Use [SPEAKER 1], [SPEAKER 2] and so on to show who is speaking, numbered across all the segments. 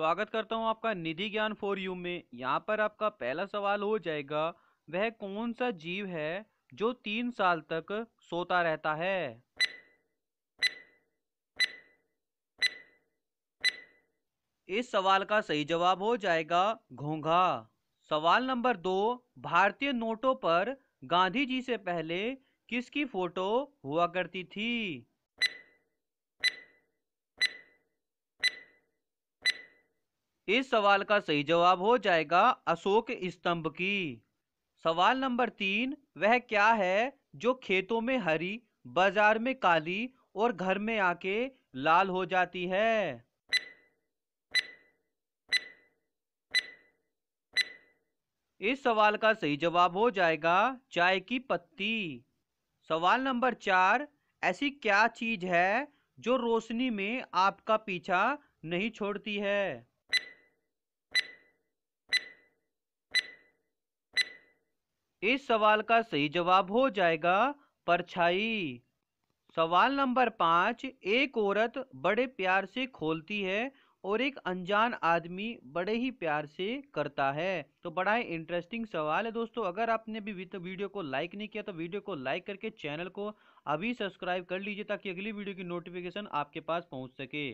[SPEAKER 1] स्वागत करता हूं आपका निधि ज्ञान फॉर यू में यहाँ पर आपका पहला सवाल हो जाएगा वह कौन सा जीव है जो तीन साल तक सोता रहता है इस सवाल का सही जवाब हो जाएगा घोंघा सवाल नंबर दो भारतीय नोटों पर गांधी जी से पहले किसकी फोटो हुआ करती थी इस सवाल का सही जवाब हो जाएगा अशोक स्तंभ की सवाल नंबर तीन वह क्या है जो खेतों में हरी बाजार में काली और घर में आके लाल हो जाती है इस सवाल का सही जवाब हो जाएगा चाय की पत्ती सवाल नंबर चार ऐसी क्या चीज है जो रोशनी में आपका पीछा नहीं छोड़ती है इस सवाल का सही जवाब हो जाएगा परछाई सवाल नंबर पाँच एक औरत बड़े प्यार से खोलती है और एक अनजान आदमी बड़े ही प्यार से करता है तो बड़ा ही इंटरेस्टिंग सवाल है दोस्तों अगर आपने भी वीडियो को लाइक नहीं किया तो वीडियो को लाइक करके चैनल को अभी सब्सक्राइब कर लीजिए ताकि अगली वीडियो की नोटिफिकेशन आपके पास पहुंच सके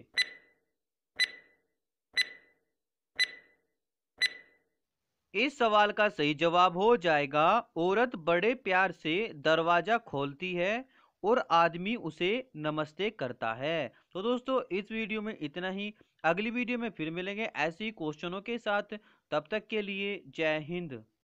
[SPEAKER 1] इस सवाल का सही जवाब हो जाएगा औरत बड़े प्यार से दरवाजा खोलती है और आदमी उसे नमस्ते करता है तो दोस्तों इस वीडियो में इतना ही अगली वीडियो में फिर मिलेंगे ऐसे ही क्वेश्चनों के साथ तब तक के लिए जय हिंद